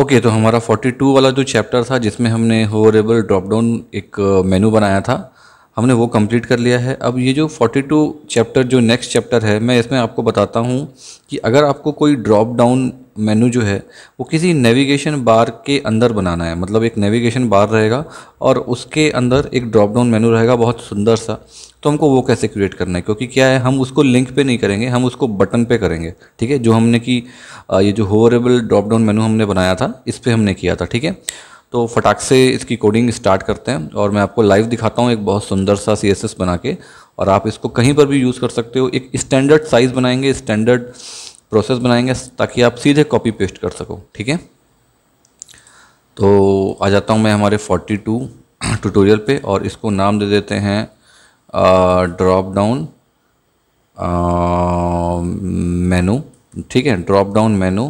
Okay okay, तो हमारा 42 वाला जो चैप्टर था जिसमें हमने होवरेबल ड्रॉप डाउन एक मेनू बनाया था हमने वो कंप्लीट कर लिया है अब ये जो 42 चैप्टर जो नेक्स्ट चैप्टर है मैं इसमें आपको बताता हूँ कि अगर आपको कोई ड्रॉप डाउन मेनू जो है वो किसी नेविगेशन बार के अंदर बनाना है मतलब एक नेविगेशन बार रहेगा और उसके अंदर एक ड्रॉप डाउन मेनू रहेगा बहुत सुंदर सा तो हमको वो कैसे क्रिएट करना है क्योंकि क्या है हम उसको लिंक पे नहीं करेंगे हम उसको बटन पे करेंगे ठीक है जो हमने कि ये जो होवरेबल ड्रॉप डाउन मेनू हमने बनाया था इस पर हमने किया था ठीक है तो फटाक से इसकी कोडिंग स्टार्ट करते हैं और मैं आपको लाइव दिखाता हूँ एक बहुत सुंदर सा सी बना के और आप इसको कहीं पर भी यूज़ कर सकते हो एक स्टैंडर्ड साइज़ बनाएंगे स्टैंडर्ड प्रोसेस बनाएंगे ताकि आप सीधे कॉपी पेस्ट कर सको ठीक है तो आ जाता हूँ मैं हमारे 42 ट्यूटोरियल पे और इसको नाम दे देते हैं ड्रॉप डाउन मेनू ठीक है ड्रॉप डाउन मेनू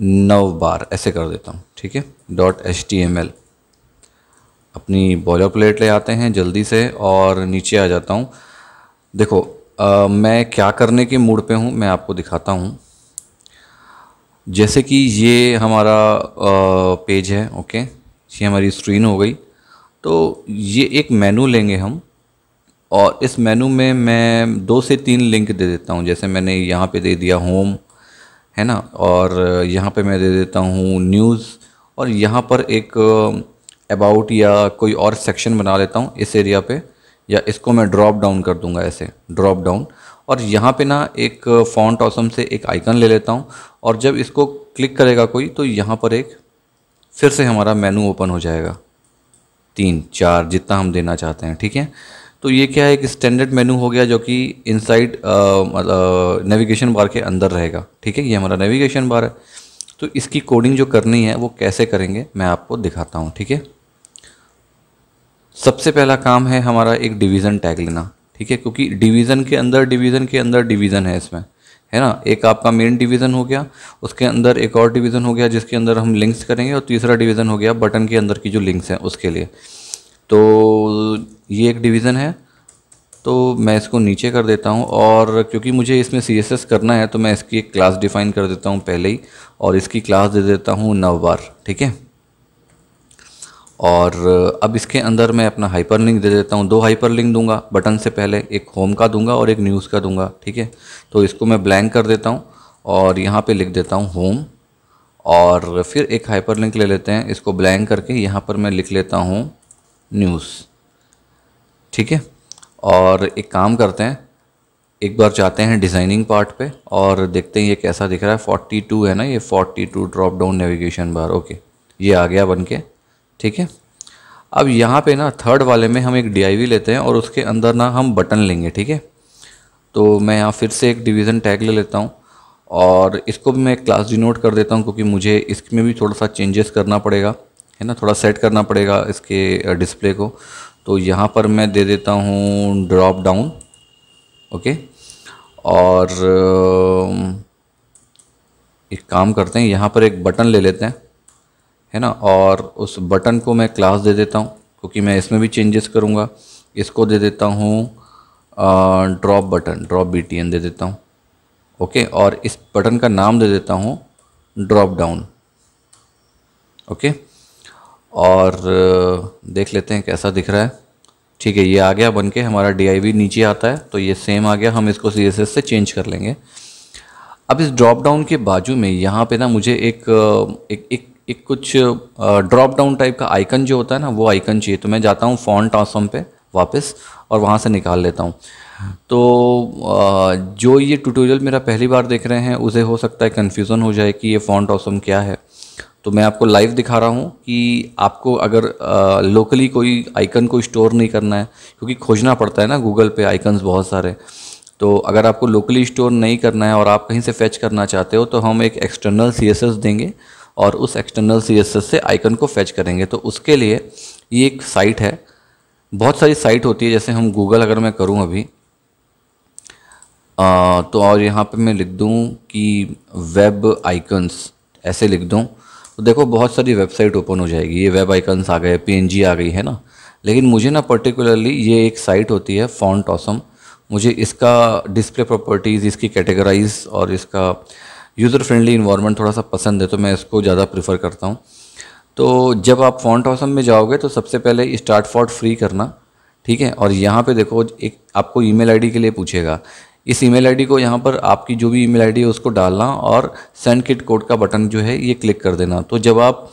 नव बार ऐसे कर देता हूँ ठीक है dot H T M L अपनी बॉयलर प्लेट ले आते हैं जल्दी से और नीचे आ जाता हूँ देखो आ, मैं क्या करने के मूड पे हूँ मैं आपको दिखाता हूँ जैसे कि ये हमारा आ, पेज है ओके ये हमारी स्क्रीन हो गई तो ये एक मेनू लेंगे हम और इस मेनू में मैं दो से तीन लिंक दे देता हूँ जैसे मैंने यहाँ पे दे दिया होम है ना और यहाँ पे मैं दे देता हूँ न्यूज़ और यहाँ पर एक अबाउट या कोई और सेक्शन बना लेता हूँ इस एरिया पर या इसको मैं ड्रॉप डाउन कर दूंगा ऐसे ड्रॉप डाउन और यहाँ पे ना एक फॉन्ट ऑसम से एक आइकन ले लेता हूँ और जब इसको क्लिक करेगा कोई तो यहाँ पर एक फिर से हमारा मेनू ओपन हो जाएगा तीन चार जितना हम देना चाहते हैं ठीक है तो ये क्या है एक स्टैंडर्ड मेनू हो गया जो कि इनसाइड नेविगेशन बार के अंदर रहेगा ठीक है ये हमारा नेविगेशन बार है तो इसकी कोडिंग जो करनी है वो कैसे करेंगे मैं आपको दिखाता हूँ ठीक है सबसे पहला काम है हमारा एक डिवीज़न टैग लेना ठीक है क्योंकि डिवीज़न के अंदर डिवीज़न के अंदर डिवीज़न है इसमें है ना एक आपका मेन डिवीज़न हो गया उसके अंदर एक और डिवीज़न हो गया जिसके अंदर हम लिंक्स करेंगे और तीसरा डिवीज़न हो गया बटन के अंदर की जो लिंक्स हैं उसके लिए तो ये एक डिवीज़न है तो मैं इसको नीचे कर देता हूँ और क्योंकि मुझे इसमें सी करना है तो मैं इसकी एक क्लास डिफ़ाइन कर देता हूँ पहले ही और इसकी क्लास दे देता हूँ नववार ठीक है और अब इसके अंदर मैं अपना हाइपर लिंक दे देता हूँ दो हाइपर लिंक दूंगा बटन से पहले एक होम का दूंगा और एक न्यूज़ का दूंगा ठीक है तो इसको मैं ब्लैंक कर देता हूँ और यहाँ पे लिख देता हूँ होम और फिर एक हाइपर लिंक ले लेते हैं इसको ब्लैंक करके यहाँ पर मैं लिख लेता हूँ न्यूज़ ठीक है और एक काम करते हैं एक बार जाते हैं डिज़ाइनिंग पार्ट पे और देखते हैं ये कैसा दिख रहा है टू है ना ये two drop down navigation bar okay ये आ गया बन के ठीक है अब यहाँ पे ना थर्ड वाले में हम एक डी लेते हैं और उसके अंदर ना हम बटन लेंगे ठीक है तो मैं यहाँ फिर से एक डिवीज़न टैग ले लेता हूँ और इसको भी मैं क्लास डिनोट कर देता हूँ क्योंकि मुझे इसमें भी थोड़ा सा चेंजेस करना पड़ेगा है ना थोड़ा सेट करना पड़ेगा इसके डिस्प्ले को तो यहाँ पर मैं दे देता हूँ ड्रॉप डाउन ओके और एक काम करते हैं यहाँ पर एक बटन ले लेते हैं है ना और उस बटन को मैं क्लास दे देता हूँ क्योंकि मैं इसमें भी चेंजेस करूँगा इसको दे देता हूँ ड्रॉप बटन ड्रॉप बी दे देता हूँ ओके और इस बटन का नाम दे देता हूँ ड्रॉप डाउन ओके और देख लेते हैं कैसा दिख रहा है ठीक है ये आ गया बन के हमारा डी नीचे आता है तो ये सेम आ गया हम इसको सी से चेंज कर लेंगे अब इस ड्रॉप डाउन के बाजू में यहाँ पे ना मुझे एक एक एक एक कुछ ड्रॉप डाउन टाइप का आइकन जो होता है ना वो आइकन चाहिए तो मैं जाता हूँ फ़ॉन्ट ट्रांसफॉर्म पे वापस और वहाँ से निकाल लेता हूँ तो जो ये ट्यूटोरियल मेरा पहली बार देख रहे हैं उसे हो सकता है कन्फ्यूज़न हो जाए कि ये फ़ॉन्ट ऑसम क्या है तो मैं आपको लाइव दिखा रहा हूँ कि आपको अगर लोकली कोई आइकन को स्टोर नहीं करना है क्योंकि खोजना पड़ता है ना गूगल पे आइकन्स बहुत सारे तो अगर आपको लोकली स्टोर नहीं करना है और आप कहीं से फैच करना चाहते हो तो हम एक एक्सटर्नल सी देंगे और उस एक्सटर्नल सी से आइकन को फैच करेंगे तो उसके लिए ये एक साइट है बहुत सारी साइट होती है जैसे हम गूगल अगर मैं करूँ अभी आ, तो और यहाँ पे मैं लिख दूँ कि वेब आइकन्स ऐसे लिख दूँ तो देखो बहुत सारी वेबसाइट ओपन हो जाएगी ये वेब आइकन्स आ गए पी आ गई है ना लेकिन मुझे ना पर्टिकुलरली ये एक साइट होती है फॉन्ट ऑसम मुझे इसका डिस्प्ले प्रॉपर्टीज़ इसकी कैटेगराइज और इसका यूज़र फ्रेंडली इन्वायरमेंट थोड़ा सा पसंद है तो मैं इसको ज़्यादा प्रीफर करता हूँ तो जब आप फॉन्ट ऑसम में जाओगे तो सबसे पहले स्टार्ट फॉन्ट फ्री करना ठीक है और यहाँ पे देखो एक आपको ईमेल आईडी के लिए पूछेगा इस ईमेल आईडी को यहाँ पर आपकी जो भी ईमेल आईडी है उसको डालना और सेंड किट कोड का बटन जो है ये क्लिक कर देना तो जब आप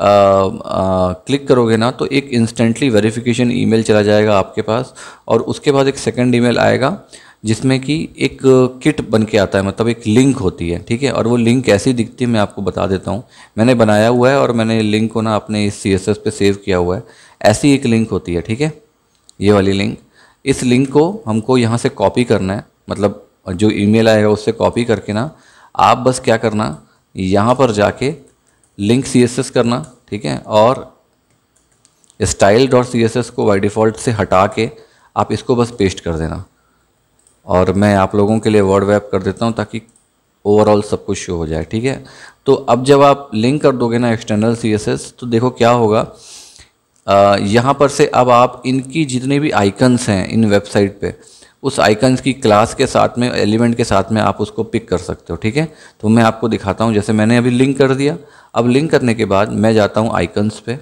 आ, आ, क्लिक करोगे ना तो एक इंस्टेंटली वेरिफिकेशन ईमेल चला जाएगा आपके पास और उसके बाद एक सेकंड ईमेल आएगा जिसमें कि एक किट बन के आता है मतलब एक लिंक होती है ठीक है और वो लिंक कैसी दिखती है मैं आपको बता देता हूँ मैंने बनाया हुआ है और मैंने लिंक को ना अपने इस सी एस एस पे सेव किया हुआ है ऐसी एक लिंक होती है ठीक है ये वाली लिंक इस लिंक को हमको यहाँ से कॉपी करना है मतलब जो ईमेल आएगा उससे कॉपी करके ना आप बस क्या करना यहाँ पर जाके लिंक सी एस एस करना ठीक है और style dot C S S को बाई डिफ़ॉल्ट से हटा के आप इसको बस पेस्ट कर देना और मैं आप लोगों के लिए वर्ड वैप कर देता हूँ ताकि ओवरऑल सब कुछ शो हो जाए ठीक है तो अब जब आप लिंक कर दोगे ना एक्सटर्नल सी तो देखो क्या होगा यहाँ पर से अब आप इनकी जितने भी आइकन्स हैं इन वेबसाइट पे उस आइकन्स की क्लास के साथ में एलिमेंट के साथ में आप उसको पिक कर सकते हो ठीक है तो मैं आपको दिखाता हूँ जैसे मैंने अभी लिंक कर दिया अब लिंक करने के बाद मैं जाता हूँ आइकन्स पे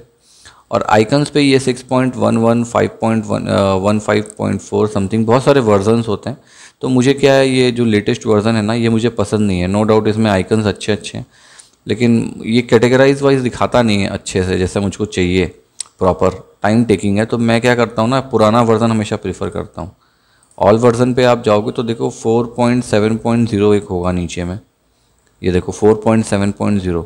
और आइकन्स पे ये 6.11, 5.15.4 समथिंग बहुत सारे वर्जनस होते हैं तो मुझे क्या है ये जो लेटेस्ट वर्जन है ना ये मुझे पसंद नहीं है नो no डाउट इसमें आइकन्स अच्छे अच्छे हैं लेकिन ये कैटेगराइज वाइज दिखाता नहीं है अच्छे से जैसे मुझको चाहिए प्रॉपर टाइम टेकिंग है तो मैं क्या करता हूँ ना पुराना वर्ज़न हमेशा प्रीफर करता हूँ ऑल वर्ज़न पे आप जाओगे तो देखो 4.7.0 एक होगा नीचे में ये देखो 4.7.0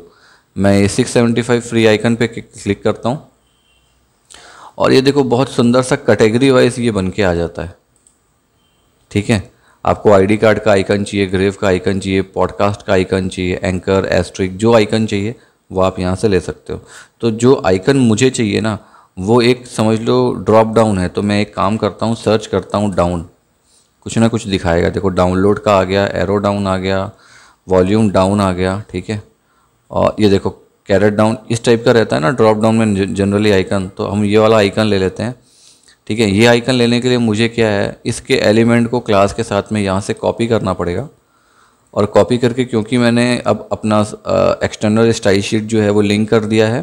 मैं six seventy five free icon पे क्लिक करता हूँ और ये देखो बहुत सुंदर सा कैटेगरी वाइज ये बन के आ जाता है ठीक है आपको आईडी कार्ड का आइकन चाहिए ग्रेव का आइकन चाहिए पॉडकास्ट का आइकन चाहिए एंकर एस्ट्रिक जो आइकन चाहिए वो आप यहाँ से ले सकते हो तो जो आइकन मुझे चाहिए ना वो एक समझ लो ड्रॉप डाउन है तो मैं एक काम करता हूँ सर्च करता हूँ डाउन कुछ ना कुछ दिखाएगा देखो डाउनलोड का आ गया एरो डाउन आ गया वॉल्यूम डाउन आ गया ठीक है और ये देखो कैरेट डाउन इस टाइप का रहता है ना ड्रॉप डाउन में जनरली आइकन तो हम ये वाला आइकन ले लेते हैं ठीक है ये आइकन लेने के लिए मुझे क्या है इसके एलिमेंट को क्लास के साथ में यहाँ से कॉपी करना पड़ेगा और कॉपी करके क्योंकि मैंने अब अपना एक्सटर्नल स्टाइल शीट जो है वो लिंक कर दिया है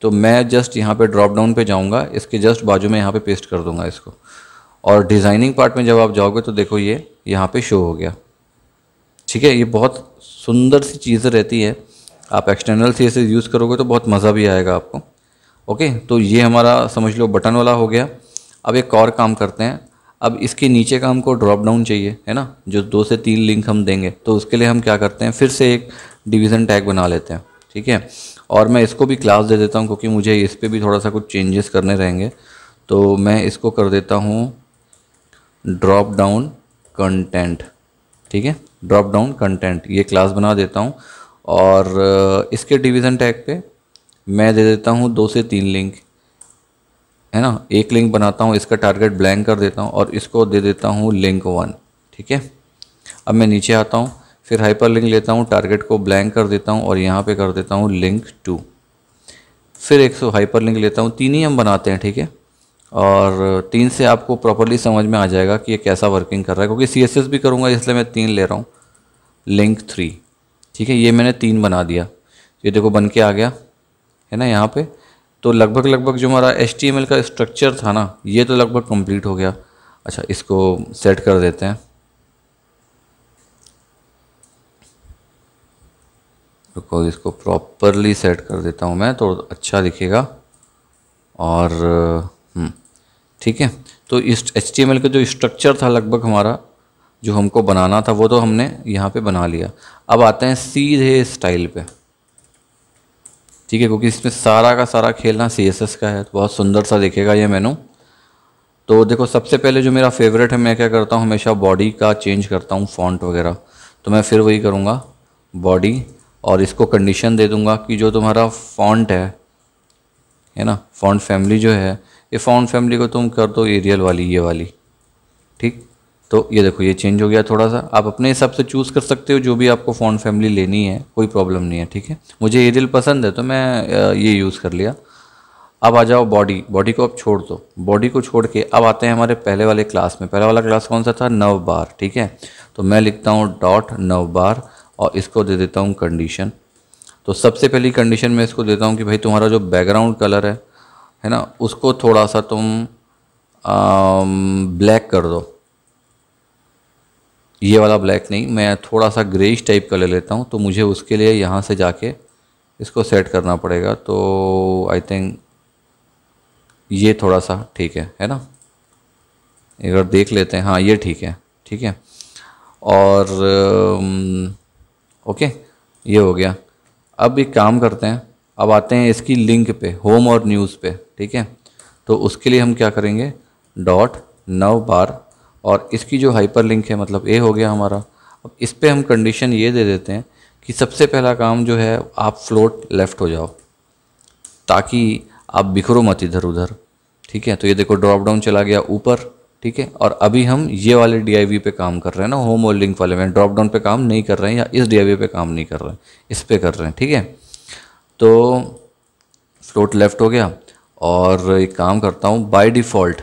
तो मैं जस्ट यहाँ पे ड्रॉप डाउन पे जाऊँगा इसके जस्ट बाजू में यहाँ पे पेस्ट कर दूँगा इसको और डिज़ाइनिंग पार्ट में जब आप जाओगे तो देखो ये यहाँ पे शो हो गया ठीक है ये बहुत सुंदर सी चीज़ रहती है आप एक्सटर्नल सी यूज़ करोगे तो बहुत मज़ा भी आएगा आपको ओके तो ये हमारा समझ लो बटन वाला हो गया अब एक और काम करते हैं अब इसके नीचे का हमको ड्रॉप डाउन चाहिए है ना जो दो से तीन लिंक हम देंगे तो उसके लिए हम क्या करते हैं फिर से एक डिवीज़न टैग बना लेते हैं ठीक है और मैं इसको भी क्लास दे देता हूँ क्योंकि मुझे इस पर भी थोड़ा सा कुछ चेंजेस करने रहेंगे तो मैं इसको कर देता हूँ ड्रॉप डाउन कंटेंट ठीक है ड्रॉप डाउन कंटेंट ये क्लास बना देता हूँ और इसके डिवीज़न टैग पे मैं दे देता हूँ दो से तीन लिंक है ना एक लिंक बनाता हूँ इसका टारगेट ब्लैंक कर देता हूँ और इसको दे देता हूँ लिंक वन ठीक है अब मैं नीचे आता हूँ फिर हाइपर लिंक लेता हूँ टारगेट को ब्लैंक कर देता हूँ और यहाँ पे कर देता हूँ लिंक टू फिर एक सौ हाइपर लिंक लेता हूँ तीन ही हम बनाते हैं ठीक है और तीन से आपको प्रॉपरली समझ में आ जाएगा कि ये कैसा वर्किंग कर रहा है क्योंकि सी भी करूँगा इसलिए मैं तीन ले रहा हूँ लिंक थ्री ठीक है ये मैंने तीन बना दिया ये देखो बन के आ गया है ना यहाँ पे तो लगभग लगभग जो हमारा एच का स्ट्रक्चर था ना ये तो लगभग कंप्लीट हो गया अच्छा इसको सेट कर देते हैं रुको इसको प्रॉपरली सेट कर देता हूँ मैं तो अच्छा दिखेगा और हम्म, ठीक है तो इस एच का जो स्ट्रक्चर था लगभग हमारा जो हमको बनाना था वो तो हमने यहाँ पे बना लिया अब आते हैं सीधे स्टाइल पे ठीक है क्योंकि इसमें सारा का सारा खेलना सी का है तो बहुत सुंदर सा दिखेगा ये मेनू तो देखो सबसे पहले जो मेरा फेवरेट है मैं क्या करता हूँ हमेशा बॉडी का चेंज करता हूँ फॉन्ट वगैरह तो मैं फिर वही करूँगा बॉडी और इसको कंडीशन दे दूँगा कि जो तुम्हारा फॉन्ट है है ना फॉन्ट फैमिली जो है ये फॉन्ट फैमिली को तुम कर दो एरियल वाली ये वाली तो ये देखो ये चेंज हो गया थोड़ा सा आप अपने हिसाब से चूज़ कर सकते हो जो भी आपको फ़ॉन्ट फैमिली लेनी है कोई प्रॉब्लम नहीं है ठीक है मुझे ये दिल पसंद है तो मैं ये यूज़ कर लिया अब आ जाओ बॉडी बॉडी को आप छोड़ दो बॉडी को छोड़ के अब आते हैं हमारे पहले वाले क्लास में पहला वाला क्लास कौन सा था नव बार ठीक है तो मैं लिखता हूँ डॉट नव बार और इसको दे देता हूँ कंडीशन तो सबसे पहली कंडीशन में इसको देता हूँ कि भाई तुम्हारा जो बैकग्राउंड कलर है है ना उसको थोड़ा सा तुम ब्लैक कर दो ये वाला ब्लैक नहीं मैं थोड़ा सा ग्रेइश टाइप का ले लेता हूँ तो मुझे उसके लिए यहाँ से जाके इसको सेट करना पड़ेगा तो आई थिंक ये थोड़ा सा ठीक है है ना अगर देख लेते हैं हाँ ये ठीक है ठीक है और ओके ये हो गया अब एक काम करते हैं अब आते हैं इसकी लिंक पे होम और न्यूज़ पे ठीक है तो उसके लिए हम क्या करेंगे डॉट नव बार और इसकी जो हाइपर लिंक है मतलब ए हो गया हमारा अब इस पर हम कंडीशन ये दे देते हैं कि सबसे पहला काम जो है आप फ्लोट लेफ़्ट हो जाओ ताकि आप बिखरो मत इधर उधर ठीक है तो ये देखो ड्रॉप डाउन चला गया ऊपर ठीक है और अभी हम ये वाले डी पे काम कर रहे हैं ना होम और लिंक वाले में ड्रॉप डाउन पे काम नहीं कर रहे हैं या इस डी पे काम नहीं कर रहे हैं इस पर कर रहे हैं ठीक है तो फ्लोट लेफ़्ट हो गया और एक काम करता हूँ बाय डिफ़ॉल्ट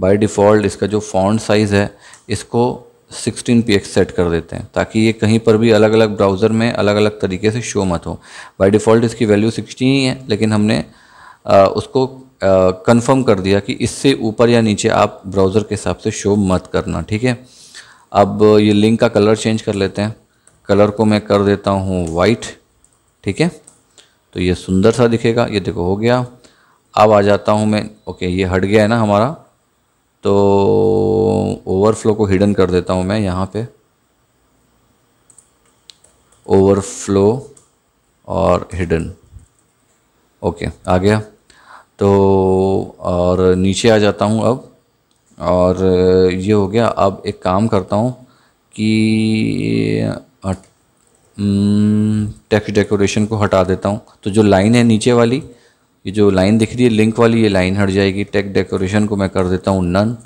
बाय डिफ़ॉल्ट इसका जो फॉन्ट साइज़ है इसको 16 पी सेट कर देते हैं ताकि ये कहीं पर भी अलग अलग ब्राउज़र में अलग अलग तरीके से शो मत हो बाय डिफ़ॉल्ट इसकी वैल्यू 16 ही है लेकिन हमने आ, उसको कंफर्म कर दिया कि इससे ऊपर या नीचे आप ब्राउज़र के हिसाब से शो मत करना ठीक है अब ये लिंक का कलर चेंज कर लेते हैं कलर को मैं कर देता हूँ वाइट ठीक है तो ये सुंदर सा दिखेगा ये देखो हो गया अब आ जाता हूँ मैं ओके ये हट गया है ना हमारा तो ओवरफ्लो को हिडन कर देता हूँ मैं यहाँ पे ओवरफ्लो और हिडन ओके आ गया तो और नीचे आ जाता हूँ अब और ये हो गया अब एक काम करता हूँ कि टेक्स्ट डेकोरेशन हम्म, को हटा देता हूँ तो जो लाइन है नीचे वाली ये जो लाइन दिख रही है लिंक वाली ये लाइन हट जाएगी टेक डेकोरेशन को मैं कर देता हूँ नन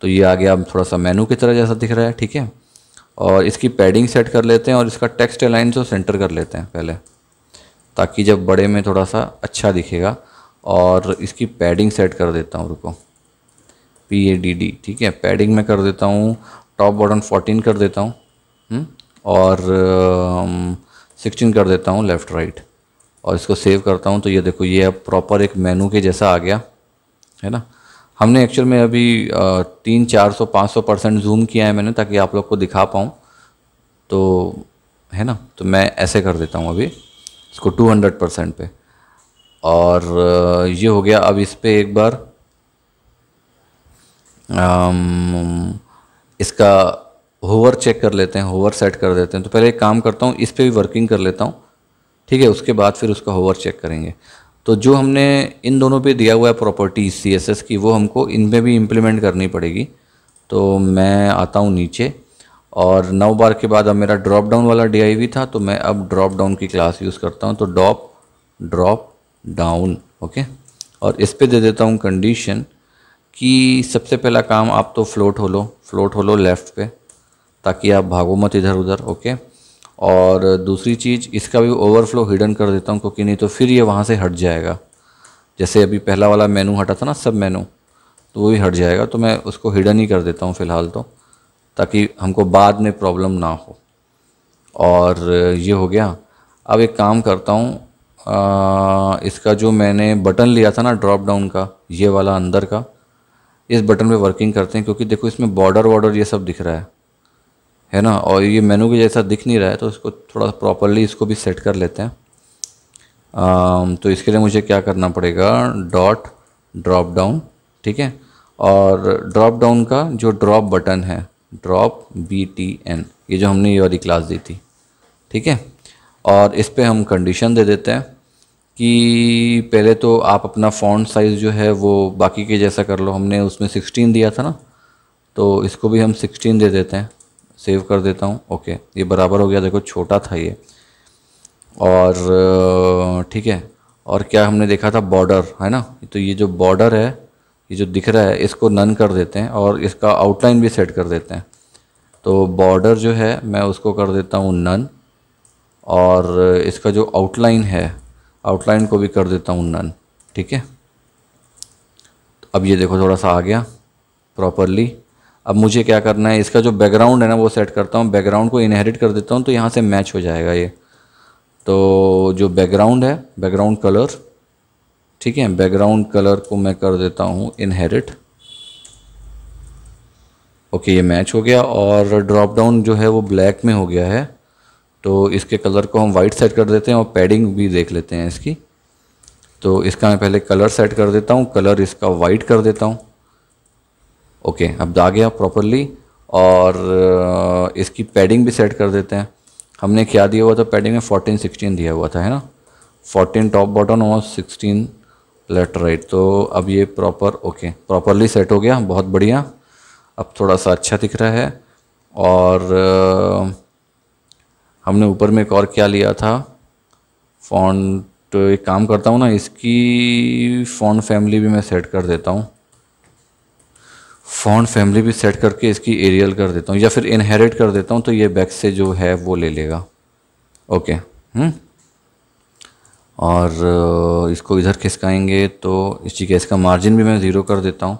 तो ये आ गया थोड़ा सा मेनू की तरह जैसा दिख रहा है ठीक है और इसकी पैडिंग सेट कर लेते हैं और इसका टेक्स्ट अलाइन को सेंटर कर लेते हैं पहले ताकि जब बड़े में थोड़ा सा अच्छा दिखेगा और इसकी पैडिंग सेट कर देता हूँ रुको पी ए डी डी ठीक है पैडिंग में कर देता हूँ टॉप बॉटम फोर्टीन कर देता हूँ हम्म? और सिक्सटीन कर देता हूँ लेफ़्ट राइट और इसको सेव करता हूँ तो ये देखो ये अब प्रॉपर एक मेनू के जैसा आ गया है ना हमने एक्चुअल में अभी तीन चार सौ पाँच सौ परसेंट जूम किया है मैंने ताकि आप लोग को दिखा पाऊँ तो है ना तो मैं ऐसे कर देता हूँ अभी इसको टू हंड्रेड परसेंट पे और ये हो गया अब इस पर एक बार आम, इसका होवर चेक कर लेते हैं होवर सेट कर देते हैं तो पहले एक काम करता हूँ इस पर भी वर्किंग कर लेता हूँ ठीक है उसके बाद फिर उसका होवर चेक करेंगे तो जो हमने इन दोनों पे दिया हुआ है प्रॉपर्टीज सी एस एस की वो हमको इन पर भी इम्प्लीमेंट करनी पड़ेगी तो मैं आता हूँ नीचे और नौ बार के बाद अब मेरा ड्रॉप डाउन वाला डी था तो मैं अब ड्रॉप डाउन की क्लास यूज़ करता हूँ तो डॉप ड्रॉप डाउन ओके और इस पर दे देता हूँ कंडीशन कि सबसे पहला काम आप तो फ्लोट हो लो फ्लोट हो लो लेफ़्ट पे ताकि आप भागो मत इधर उधर ओके और दूसरी चीज़ इसका भी ओवरफ्लो हिडन कर देता हूँ क्योंकि नहीं तो फिर ये वहाँ से हट जाएगा जैसे अभी पहला वाला मेनू हटा था ना सब मेनू तो वो भी हट जाएगा तो मैं उसको हिडन ही कर देता हूँ फ़िलहाल तो ताकि हमको बाद में प्रॉब्लम ना हो और ये हो गया अब एक काम करता हूँ इसका जो मैंने बटन लिया था ना ड्रॉप डाउन का ये वाला अंदर का इस बटन पे वर्किंग करते हैं क्योंकि देखो इसमें बॉर्डर वॉर्डर ये सब दिख रहा है है ना और ये मेनू के जैसा दिख नहीं रहा है तो इसको थोड़ा प्रॉपरली इसको भी सेट कर लेते हैं आ, तो इसके लिए मुझे क्या करना पड़ेगा डॉट ड्रॉप डाउन ठीक है और ड्रॉप डाउन का जो ड्रॉप बटन है ड्रॉप बी टी एन ये जो हमने ये वाली क्लास दी थी ठीक है और इस पर हम कंडीशन दे देते हैं कि पहले तो आप अपना फ़ॉन्ट साइज़ जो है वो बाकी के जैसा कर लो हमने उसमें 16 दिया था ना तो इसको भी हम 16 दे देते हैं सेव कर देता हूँ ओके ये बराबर हो गया देखो छोटा था ये और ठीक है और क्या हमने देखा था बॉर्डर है ना तो ये जो बॉर्डर है ये जो दिख रहा है इसको नन कर देते हैं और इसका आउटलाइन भी सेट कर देते हैं तो बॉर्डर जो है मैं उसको कर देता हूँ नन और इसका जो आउटलाइन है आउटलाइन को भी कर देता हूँ नन ठीक है अब ये देखो थोड़ा सा आ गया प्रॉपरली अब मुझे क्या करना है इसका जो बैकग्राउंड है ना वो सेट करता हूँ बैकग्राउंड को इनहेरिट कर देता हूँ तो यहाँ से मैच हो जाएगा ये तो जो बैकग्राउंड है बैकग्राउंड कलर ठीक है बैकग्राउंड कलर को मैं कर देता हूँ इनहेरिट ओके ये मैच हो गया और ड्रॉप डाउन जो है वो ब्लैक में हो गया है तो इसके कलर को हम वाइट सेट कर देते हैं और पैडिंग भी देख लेते हैं इसकी तो इसका मैं पहले कलर सेट कर देता हूँ कलर इसका वाइट कर देता हूँ ओके अब आ गया प्रॉपरली और uh, इसकी पैडिंग भी सेट कर देते हैं हमने क्या दिया हुआ था पैडिंग में फोर्टीन सिक्सटीन दिया हुआ था है ना फोर्टीन टॉप बॉटम और सिक्सटीन लेफ्ट राइट तो अब ये प्रॉपर ओके प्रॉपरली सेट हो गया बहुत बढ़िया अब थोड़ा सा अच्छा दिख रहा है और uh, हमने ऊपर में एक और क्या लिया था फ़ॉन्ट एक काम करता हूँ ना इसकी फ़ॉन्ट फैमिली भी मैं सेट कर देता हूँ फॉन्ट फैमिली भी सेट करके इसकी एरियल कर देता हूँ या फिर इनहेरिट कर देता हूँ तो ये बैक से जो है वो ले लेगा ओके हम्म और इसको इधर खिसकाएंगे तो इस चीज़ है इसका मार्जिन भी मैं ज़ीरो कर देता हूँ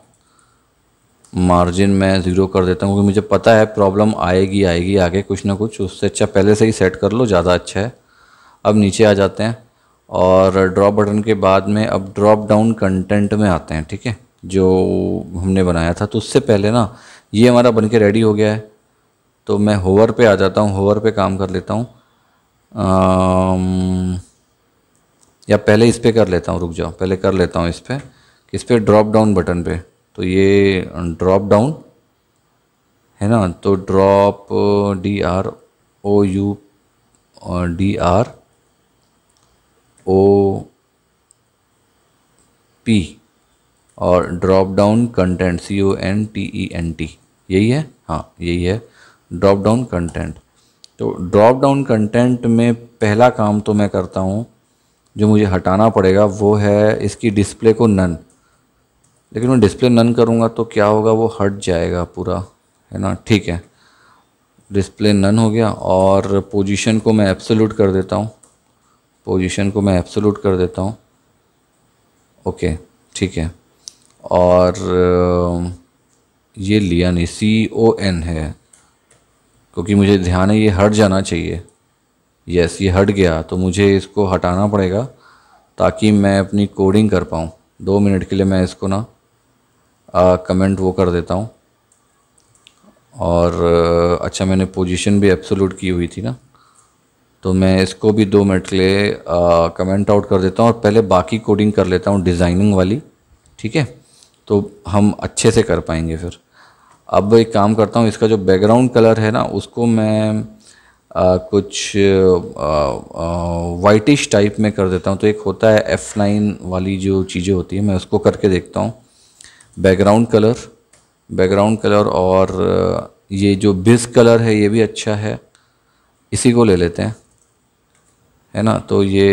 मार्जिन मैं ज़ीरो कर देता हूँ क्योंकि मुझे पता है प्रॉब्लम आएगी आएगी आगे कुछ ना कुछ उससे अच्छा पहले से ही सेट कर लो ज़्यादा अच्छा है अब नीचे आ जाते हैं और ड्रॉप बटन के बाद में अब ड्रॉप डाउन कंटेंट में आते हैं ठीक है जो हमने बनाया था तो उससे पहले ना ये हमारा बन के रेडी हो गया है तो मैं होवर पे आ जाता हूँ होवर पे काम कर लेता हूँ या पहले इस पर कर लेता हूँ रुक जाओ पहले कर लेता हूँ इस पर इस पर ड्रॉप डाउन बटन पे तो ये ड्रॉप डाउन है ना तो drop D R O U D R O P और drop down content C O N T E N T यही है हाँ यही है ड्रॉप डाउन कंटेंट तो ड्रॉप डाउन कंटेंट में पहला काम तो मैं करता हूँ जो मुझे हटाना पड़ेगा वो है इसकी डिस्प्ले को नन लेकिन मैं डिस्प्ले नन करूँगा तो क्या होगा वो हट जाएगा पूरा है ना ठीक है डिस्प्ले नन हो गया और पोजीशन को मैं एब्सोल्यूट कर देता हूँ पोजीशन को मैं एब्सोल्यूट कर देता हूँ ओके ठीक है और ये लिया नहीं सी ओ एन है क्योंकि मुझे ध्यान है ये हट जाना चाहिए यस ये हट गया तो मुझे इसको हटाना पड़ेगा ताकि मैं अपनी कोडिंग कर पाऊँ दो मिनट के लिए मैं इसको ना आ, कमेंट वो कर देता हूँ और अच्छा मैंने पोजीशन भी एब्सोल्यूट की हुई थी ना तो मैं इसको भी दो मिनट के लिए कमेंट आउट कर देता हूँ और पहले बाकी कोडिंग कर लेता हूँ डिज़ाइनिंग वाली ठीक है तो हम अच्छे से कर पाएंगे फिर अब एक काम करता हूँ इसका जो बैकग्राउंड कलर है ना उसको मैं आ, कुछ वाइटिश टाइप में कर देता हूँ तो एक होता है एफ़ नाइन वाली जो चीज़ें होती हैं मैं उसको करके देखता हूँ बैकग्राउंड कलर बैकग्राउंड कलर और ये जो बिज कलर है ये भी अच्छा है इसी को ले लेते हैं है ना तो ये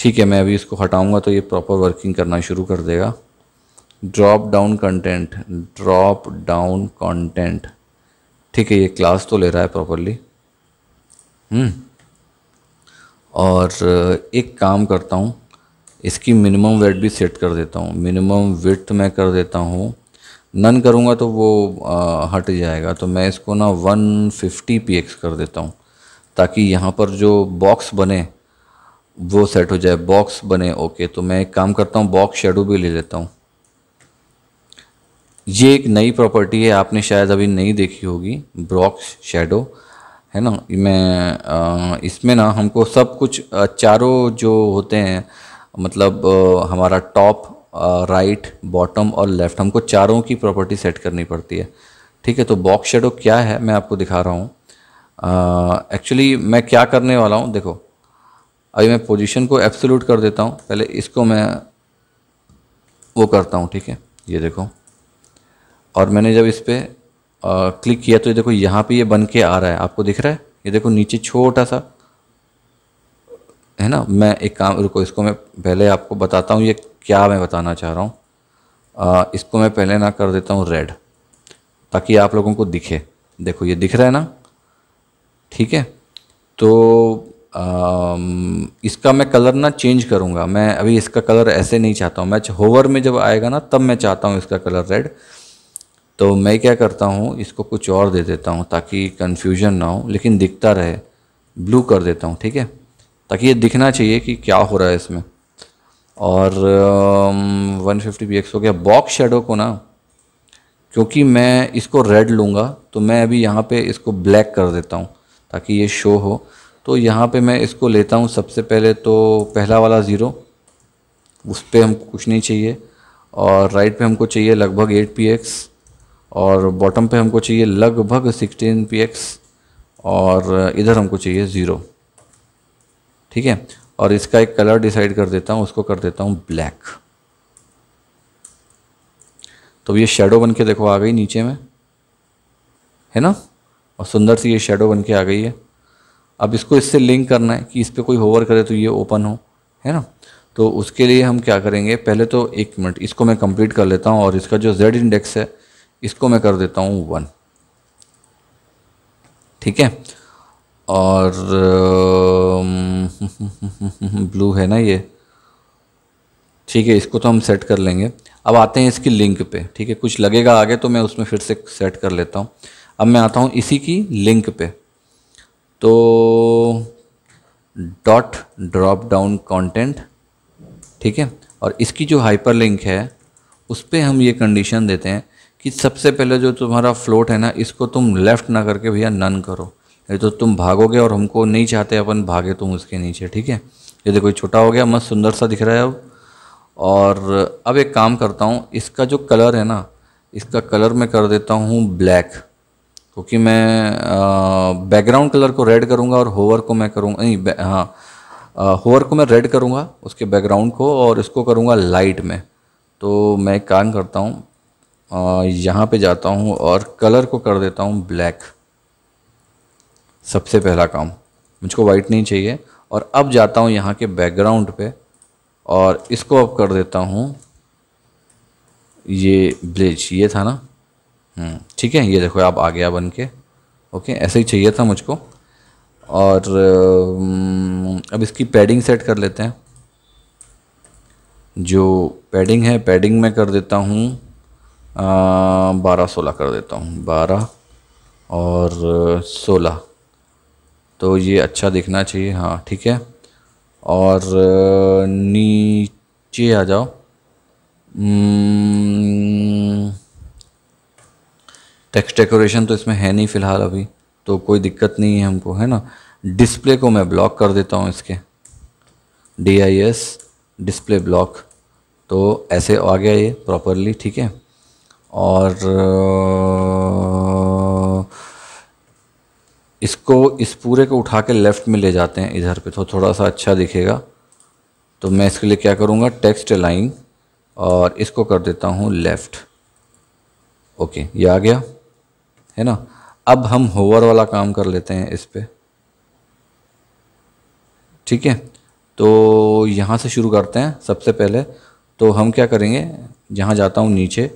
ठीक है मैं अभी इसको हटाऊंगा तो ये प्रॉपर वर्किंग करना शुरू कर देगा drop down content drop down content ठीक है ये क्लास तो ले रहा है प्रॉपरली हम्म। और एक काम करता हूँ इसकी मिनिमम वेट भी सेट कर देता हूँ मिनिमम वेट मैं कर देता हूँ नन करूँगा तो वो आ, हट जाएगा तो मैं इसको ना 150 px कर देता हूँ ताकि यहाँ पर जो बॉक्स बने वो सेट हो जाए बॉक्स बने ओके तो मैं एक काम करता हूँ बॉक्स शेडो भी ले लेता हूँ ये एक नई प्रॉपर्टी है आपने शायद अभी नहीं देखी होगी ब्रॉक्स शेडो है ना मैं इसमें ना हमको सब कुछ चारों जो होते हैं मतलब हमारा टॉप राइट बॉटम और लेफ़्ट हमको चारों की प्रॉपर्टी सेट करनी पड़ती है ठीक है तो बॉक्स शेडो क्या है मैं आपको दिखा रहा हूँ एक्चुअली मैं क्या करने वाला हूँ देखो अभी मैं पोजीशन को एब्सोल्यूट कर देता हूँ पहले इसको मैं वो करता हूँ ठीक है ये देखो और मैंने जब इस पर क्लिक किया तो ये देखो यहाँ पे ये बन के आ रहा है आपको दिख रहा है ये देखो नीचे छोटा सा है ना मैं एक काम रुको इसको मैं पहले आपको बताता हूँ ये क्या मैं बताना चाह रहा हूँ इसको मैं पहले ना कर देता हूँ रेड ताकि आप लोगों को दिखे देखो ये दिख रहा है ना ठीक है तो इसका मैं कलर ना चेंज करूँगा मैं अभी इसका कलर ऐसे नहीं चाहता हूँ मैं होवर में जब आएगा ना तब मैं चाहता हूँ इसका कलर रेड तो मैं क्या करता हूँ इसको कुछ और दे देता हूँ ताकि कन्फ्यूजन ना हो लेकिन दिखता रहे ब्लू कर देता हूँ ठीक है ताकि ये दिखना चाहिए कि क्या हो रहा है इसमें और वन फिफ्टी बी एक्स हो गया बॉक्स शेडो को ना क्योंकि मैं इसको रेड लूँगा तो मैं अभी यहाँ पे इसको ब्लैक कर देता हूँ ताकि ये शो हो तो यहाँ पे मैं इसको लेता हूँ सबसे पहले तो पहला वाला ज़ीरो उस पर हम कुछ नहीं चाहिए और राइट पे हमको चाहिए लगभग एट पी एक्स और बॉटम पे हमको चाहिए लगभग सिक्सटीन पी एक्स और इधर हमको चाहिए ज़ीरो ठीक है और इसका एक कलर डिसाइड कर देता हूँ उसको कर देता हूँ ब्लैक तो ये शेडो बन के देखो आ गई नीचे में है ना और सुंदर सी ये शेडो बन के आ गई है अब इसको इससे लिंक करना है कि इस पर कोई होवर करे तो ये ओपन हो है ना तो उसके लिए हम क्या करेंगे पहले तो एक मिनट इसको मैं कंप्लीट कर लेता हूँ और इसका जो जेड इंडेक्स है इसको मैं कर देता हूँ वन ठीक है और ब्लू है ना ये ठीक है इसको तो हम सेट कर लेंगे अब आते हैं इसकी लिंक पे ठीक है कुछ लगेगा आगे तो मैं उसमें फिर से सेट कर लेता हूँ अब मैं आता हूँ इसी की लिंक पे तो डॉट ड्रॉप डाउन कॉन्टेंट ठीक है और इसकी जो हाइपर लिंक है उस पर हम ये कंडीशन देते हैं कि सबसे पहले जो तुम्हारा फ्लोट है ना इसको तुम लेफ़्ट ना करके भैया नन करो नहीं तो तुम भागोगे और हमको नहीं चाहते अपन भागे तुम उसके नीचे ठीक है ये देखो छोटा हो गया मस्त सुंदर सा दिख रहा है अब और अब एक काम करता हूँ इसका जो कलर है ना इसका कलर मैं कर देता हूँ ब्लैक क्योंकि मैं बैकग्राउंड कलर को रेड करूंगा और होवर को मैं करूँगा नहीं हाँ होवर को मैं रेड करूँगा उसके बैकग्राउंड को और इसको करूँगा लाइट में तो मैं एक काम करता हूँ यहाँ पे जाता हूँ और कलर को कर देता हूँ ब्लैक सबसे पहला काम मुझको वाइट नहीं चाहिए और अब जाता हूँ यहाँ के बैकग्राउंड पे और इसको अब कर देता हूँ ये ब्लेच ये था ना हम्म। ठीक है ये देखो आप आ गया बन के ओके ऐसे ही चाहिए था मुझको और अब इसकी पैडिंग सेट कर लेते हैं जो पैडिंग है पैडिंग में कर देता हूँ बारह सोलह कर देता हूँ बारह और सोलह तो ये अच्छा दिखना चाहिए हाँ ठीक है और नीचे आ जाओ टेक्स्ट डेकोरेशन तो इसमें है नहीं फ़िलहाल अभी तो कोई दिक्कत नहीं है हमको है ना डिस्प्ले को मैं ब्लॉक कर देता हूँ इसके D I S display block तो ऐसे आ गया ये प्रॉपरली ठीक है और इसको इस पूरे को उठा के लेफ़्ट में ले जाते हैं इधर पे तो थोड़ा सा अच्छा दिखेगा तो मैं इसके लिए क्या करूँगा टेक्स्ट लाइन और इसको कर देता हूँ लेफ़्ट ओके ये आ गया है ना अब हम होवर वाला काम कर लेते हैं इस पर ठीक है तो यहाँ से शुरू करते हैं सबसे पहले तो हम क्या करेंगे जहाँ जाता हूँ नीचे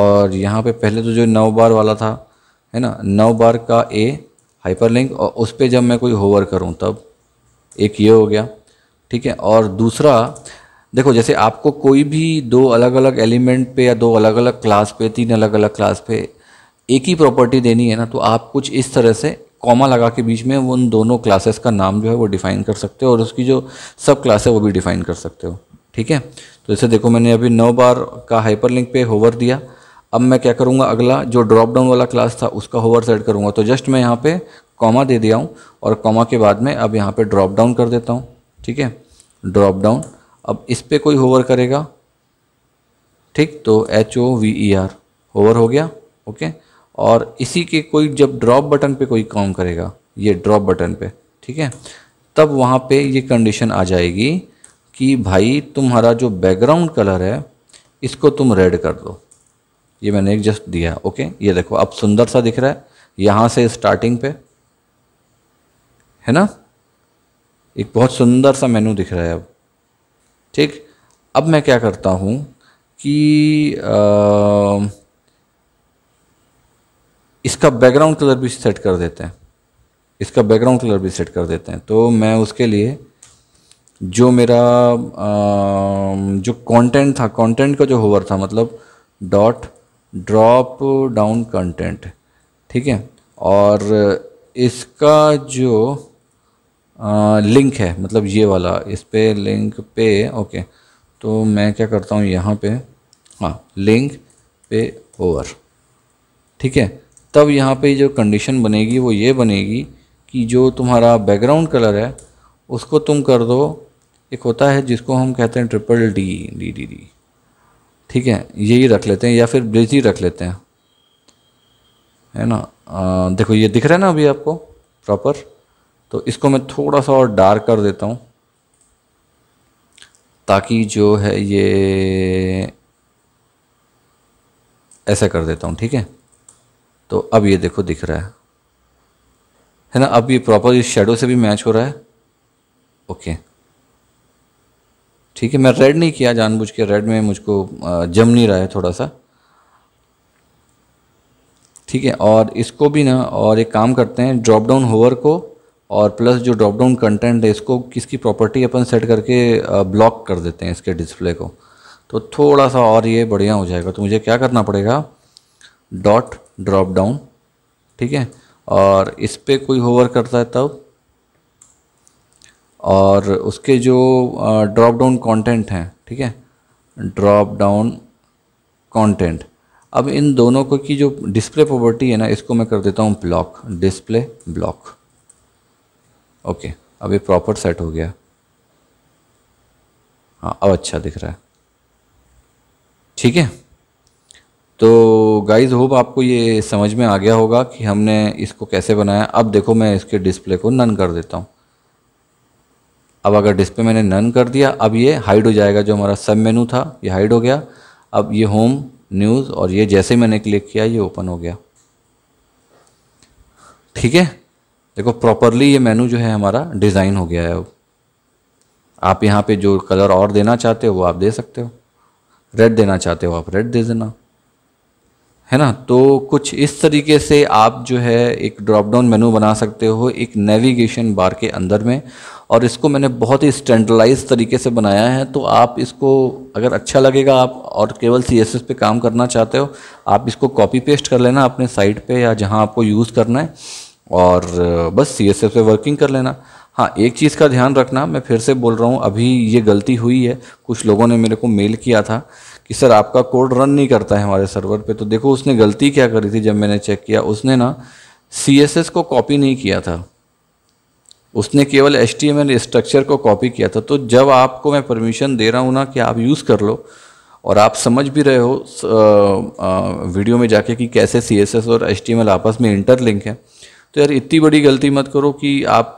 और यहाँ पे पहले तो जो नौ बार वाला था है ना नौ बार का ए हाइपरलिंक और उस पर जब मैं कोई होवर करूँ तब एक ये हो गया ठीक है और दूसरा देखो जैसे आपको कोई भी दो अलग अलग एलिमेंट पे या दो अलग अलग क्लास पे तीन अलग अलग क्लास पे एक ही प्रॉपर्टी देनी है ना तो आप कुछ इस तरह से कॉमा लगा के बीच में वो उन दोनों क्लासेस का नाम जो है वो डिफ़ाइन कर सकते हो और उसकी जो सब क्लास है वो भी डिफ़ाइन कर सकते हो ठीक है तो जैसे देखो मैंने अभी नौ बार का हाइपर लिंक पे होवर दिया अब मैं क्या करूँगा अगला जो ड्रॉप डाउन वाला क्लास था उसका होवर सेट करूँगा तो जस्ट मैं यहाँ पे कॉमा दे दिया हूँ और कॉमा के बाद में अब यहाँ पे ड्रॉप डाउन कर देता हूँ ठीक है ड्रॉप डाउन अब इस पर कोई होवर करेगा ठीक तो H O V E R hover हो गया ओके और इसी के कोई जब ड्रॉप बटन पे कोई काम करेगा ये ड्रॉप बटन पे ठीक है तब वहाँ पे ये कंडीशन आ जाएगी कि भाई तुम्हारा जो बैकग्राउंड कलर है इसको तुम रेड कर दो ये मैंने एक जस्ट दिया ओके ये देखो अब सुंदर सा दिख रहा है यहाँ से स्टार्टिंग पे है ना एक बहुत सुंदर सा मेनू दिख रहा है अब ठीक अब मैं क्या करता हूँ कि आ, इसका बैकग्राउंड कलर भी सेट कर देते हैं इसका बैकग्राउंड कलर भी सेट कर देते हैं तो मैं उसके लिए जो मेरा आ, जो कंटेंट था कंटेंट का जो होवर था मतलब डॉट ड्रॉप डाउन कंटेंट ठीक है और इसका जो आ, लिंक है मतलब ये वाला इस पर लिंक पे ओके तो मैं क्या करता हूँ यहाँ पे हाँ लिंक पे ओवर ठीक है तब यहाँ पे जो कंडीशन बनेगी वो ये बनेगी कि जो तुम्हारा बैकग्राउंड कलर है उसको तुम कर दो एक होता है जिसको हम कहते हैं triple D D D D ठीक है यही रख लेते हैं या फिर ब्रिज ही रख लेते हैं है ना आ, देखो ये दिख रहा है ना अभी आपको प्रॉपर तो इसको मैं थोड़ा सा और डार्क कर देता हूँ ताकि जो है ये ऐसा कर देता हूँ ठीक है तो अब ये देखो दिख रहा है है ना अब ये प्रॉपर इस शेडो से भी मैच हो रहा है ओके ठीक है मैं रेड नहीं किया जानबूझ के रेड में मुझको जम नहीं रहा है थोड़ा सा ठीक है और इसको भी ना और एक काम करते हैं ड्रॉप डाउन होवर को और प्लस जो ड्रॉप डाउन कंटेंट है इसको किसकी प्रॉपर्टी अपन सेट करके ब्लॉक कर देते हैं इसके डिस्प्ले को तो थोड़ा सा और ये बढ़िया हो जाएगा तो मुझे क्या करना पड़ेगा डॉट ड्रॉप डाउन ठीक है और इस पर कोई होवर करता है तब और उसके जो ड्रॉप डाउन कंटेंट हैं ठीक है ड्रॉप डाउन कंटेंट अब इन दोनों को की जो डिस्प्ले प्रॉपर्टी है ना इसको मैं कर देता हूँ ब्लॉक डिस्प्ले ब्लॉक ओके अब ये प्रॉपर सेट हो गया हाँ अब अच्छा दिख रहा है ठीक है तो गाइज होप आपको ये समझ में आ गया होगा कि हमने इसको कैसे बनाया अब देखो मैं इसके डिस्प्ले को नन कर देता हूँ अब अगर डिस्प्ले मैंने नन कर दिया अब ये हाइड हो जाएगा जो हमारा सब मेनू था ये हाइड हो गया अब ये होम न्यूज़ और ये जैसे मैंने क्लिक किया ये ओपन हो गया ठीक है देखो प्रॉपरली ये मेनू जो है हमारा डिज़ाइन हो गया है अब आप यहाँ पे जो कलर और देना चाहते हो वो आप दे सकते हो रेड देना चाहते हो आप रेड दे देना है ना तो कुछ इस तरीके से आप जो है एक ड्रॉप डाउन मेनू बना सकते हो एक नेविगेशन बार के अंदर में और इसको मैंने बहुत ही स्टैंडर्डाइज तरीके से बनाया है तो आप इसको अगर अच्छा लगेगा आप और केवल सी एस पे काम करना चाहते हो आप इसको कॉपी पेस्ट कर लेना अपने साइट पे या जहाँ आपको यूज़ करना है और बस सी एस पे वर्किंग कर लेना हाँ एक चीज़ का ध्यान रखना मैं फिर से बोल रहा हूँ अभी ये गलती हुई है कुछ लोगों ने मेरे को मेल किया था कि सर आपका कोड रन नहीं करता है हमारे सर्वर पे तो देखो उसने गलती क्या करी थी जब मैंने चेक किया उसने ना सी को कॉपी नहीं किया था उसने केवल एच टी स्ट्रक्चर को कॉपी किया था तो जब आपको मैं परमिशन दे रहा हूँ ना कि आप यूज़ कर लो और आप समझ भी रहे हो आ, आ, वीडियो में जाके कि कैसे सी और एच आपस में इंटरलिंक है तो यार इतनी बड़ी गलती मत करो कि आप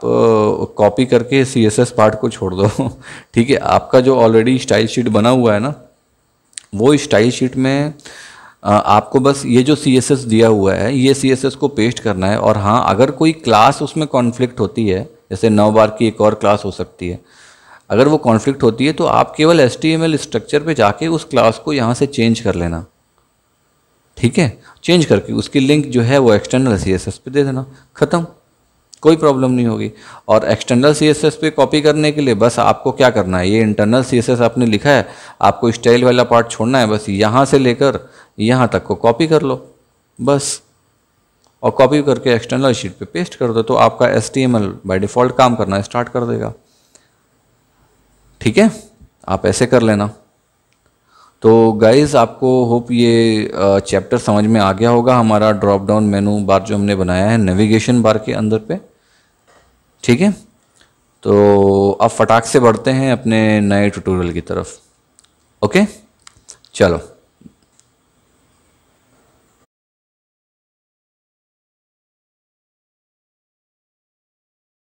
कॉपी करके सी पार्ट को छोड़ दो ठीक है आपका जो ऑलरेडी स्टाइल शीट बना हुआ है ना वो स्टाइल शीट में आपको बस ये जो सी एस एस दिया हुआ है ये सी एस एस को पेस्ट करना है और हाँ अगर कोई क्लास उसमें कॉन्फ्लिक्ट होती है जैसे नौ बार की एक और क्लास हो सकती है अगर वो कॉन्फ्लिक्ट होती है तो आप केवल S T M L structure पर जाके उस क्लास को यहाँ से चेंज कर लेना ठीक है चेंज करके उसकी लिंक जो है वो एक्सटर्नल सी एस एस पे दे देना ख़त्म कोई प्रॉब्लम नहीं होगी और एक्सटर्नल सी एस एस पे कॉपी करने के लिए बस आपको क्या करना है ये इंटरनल सी एस एस आपने लिखा है आपको स्टाइल वाला पार्ट छोड़ना है बस यहाँ से लेकर यहाँ तक को कॉपी कर लो बस और कॉपी करके एक्सटर्नल शीट पे पेस्ट कर दो तो आपका S T M L by default काम करना स्टार्ट कर देगा ठीक है आप ऐसे कर लेना तो गाइज़ आपको होप ये चैप्टर समझ में आ गया होगा हमारा ड्रॉप डाउन मेनू बार जो हमने बनाया है नेविगेशन बार के अंदर पे ठीक है तो अब फटाक से बढ़ते हैं अपने नए ट्यूटोरियल की तरफ ओके चलो